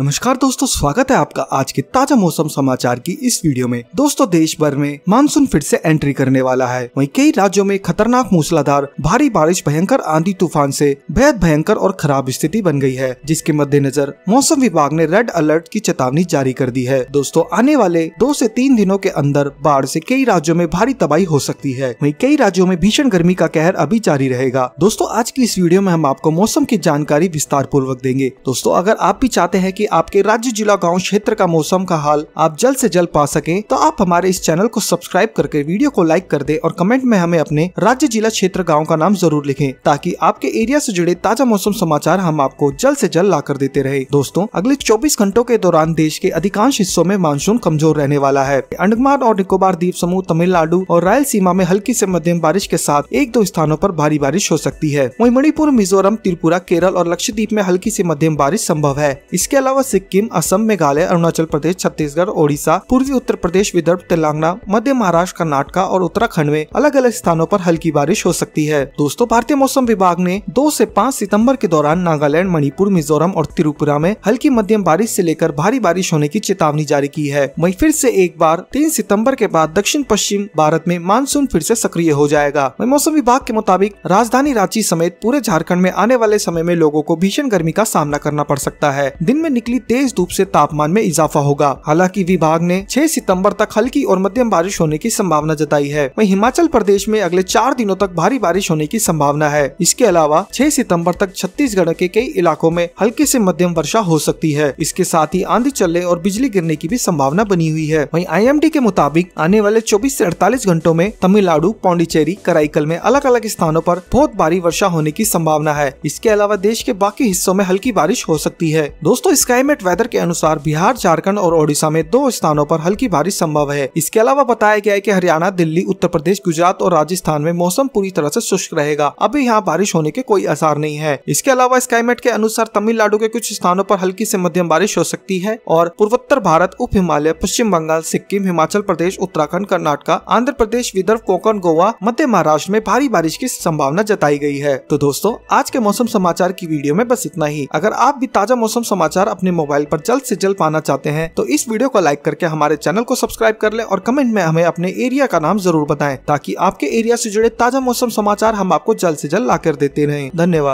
नमस्कार दोस्तों स्वागत है आपका आज के ताजा मौसम समाचार की इस वीडियो में दोस्तों देश भर में मानसून फिर से एंट्री करने वाला है वहीं कई राज्यों में खतरनाक मूसलाधार भारी बारिश भयंकर आंधी तूफान से बेहद भयंकर और खराब स्थिति बन गई है जिसके मद्देनजर मौसम विभाग ने रेड अलर्ट की चेतावनी जारी कर दी है दोस्तों आने वाले दो ऐसी तीन दिनों के अंदर बाढ़ ऐसी कई राज्यों में भारी तबाही हो सकती है वही कई राज्यों में भीषण गर्मी का कहर अभी जारी रहेगा दोस्तों आज की इस वीडियो में हम आपको मौसम की जानकारी विस्तार पूर्वक देंगे दोस्तों अगर आप भी चाहते हैं की कि आपके राज्य जिला गाँव क्षेत्र का मौसम का हाल आप जल्द ऐसी जल्द पा सके तो आप हमारे इस चैनल को सब्सक्राइब करके वीडियो को लाइक कर दे और कमेंट में हमें अपने राज्य जिला क्षेत्र गाँव का नाम जरूर लिखे ताकि आपके एरिया ऐसी जुड़े ताजा मौसम समाचार हम आपको जल्द ऐसी जल्द ला कर देते रहे दोस्तों अगले चौबीस घंटों के दौरान देश के अधिकांश हिस्सों में मानसून कमजोर रहने वाला है अंडमान और निकोबार द्वीप समूह तमिलनाडु और सीमा में हल्की से मध्यम बारिश के साथ एक दो स्थानों पर भारी बारिश हो सकती है वहीं मणिपुर मिजोरम त्रिपुरा केरल और लक्षद्वीप में हल्की से मध्यम बारिश संभव है इसके अलावा अलावा सिक्किम असम मेघालय अरुणाचल प्रदेश छत्तीसगढ़ ओडिशा पूर्वी उत्तर प्रदेश विदर्भ तेलंगाना मध्य महाराष्ट्र कर्नाटक और उत्तराखंड में अलग अलग स्थानों पर हल्की बारिश हो सकती है दोस्तों भारतीय मौसम विभाग ने दो ऐसी पाँच सितम्बर के दौरान नागालैंड मणिपुर मिजोरम और त्रिपुरा में हल्की मध्यम बारिश ऐसी लेकर भारी बारिश होने की चेतावनी जारी की है वही फिर ऐसी एक बार तीन सितम्बर के बाद दक्षिण पश्चिम भारत में मानसून फिर ऐसी सक्रिय हो जाएगा वही मौसम विभाग के मुताबिक राजधानी रांची समेत पूरे झारखंड में आने वाले समय में लोगों को भीषण गर्मी का सामना करना पड़ सकता है दिन में निकली तेज धूप से तापमान में इजाफा होगा हालांकि विभाग ने 6 सितंबर तक हल्की और मध्यम बारिश होने की संभावना जताई है वही हिमाचल प्रदेश में अगले चार दिनों तक भारी बारिश होने की संभावना है इसके अलावा छह सितम्बर तक छत्तीसगढ़ के कई इलाकों में हल्की ऐसी मध्यम वर्षा हो सकती है इसके साथ ही आंधी चलने और बिजली गिरने की भी संभावना बनी हुई है वही आई के मुताबिक आने वाले चौबीस ऐसी अड़तालीस घंटों में तमिलनाडु पौंडीचेरी कराईकल में अलग अलग स्थानों पर बहुत भारी वर्षा होने की संभावना है इसके अलावा देश के बाकी हिस्सों में हल्की बारिश हो सकती है दोस्तों इसका क्लाइमेट वेदर के अनुसार बिहार झारखंड और ओडिशा में दो स्थानों पर हल्की बारिश संभव है इसके अलावा बताया गया है कि हरियाणा दिल्ली उत्तर प्रदेश गुजरात और राजस्थान में मौसम पूरी तरह से शुष्क रहेगा अभी यहाँ बारिश होने के कोई आसार नहीं है इसके अलावा स्काईमेट के अनुसार तमिलनाडु के कुछ स्थानों पर हल्की से मध्यम बारिश हो सकती है और पूर्वोत्तर भारत उप हिमालय पश्चिम बंगाल सिक्किम हिमाचल प्रदेश उत्तराखंड कर्नाटक आंध्र प्रदेश विदर्भ कोकण गोवा मध्य महाराष्ट्र में भारी बारिश की संभावना जताई गई है तो दोस्तों आज के मौसम समाचार की वीडियो में बस इतना ही अगर आप भी ताजा मौसम समाचार अपने अपने मोबाइल पर जल्द से जल्द पाना चाहते हैं तो इस वीडियो को लाइक करके हमारे चैनल को सब्सक्राइब कर ले और कमेंट में हमें अपने एरिया का नाम जरूर बताएं ताकि आपके एरिया से जुड़े ताजा मौसम समाचार हम आपको जल्द से जल्द ला देते रहे धन्यवाद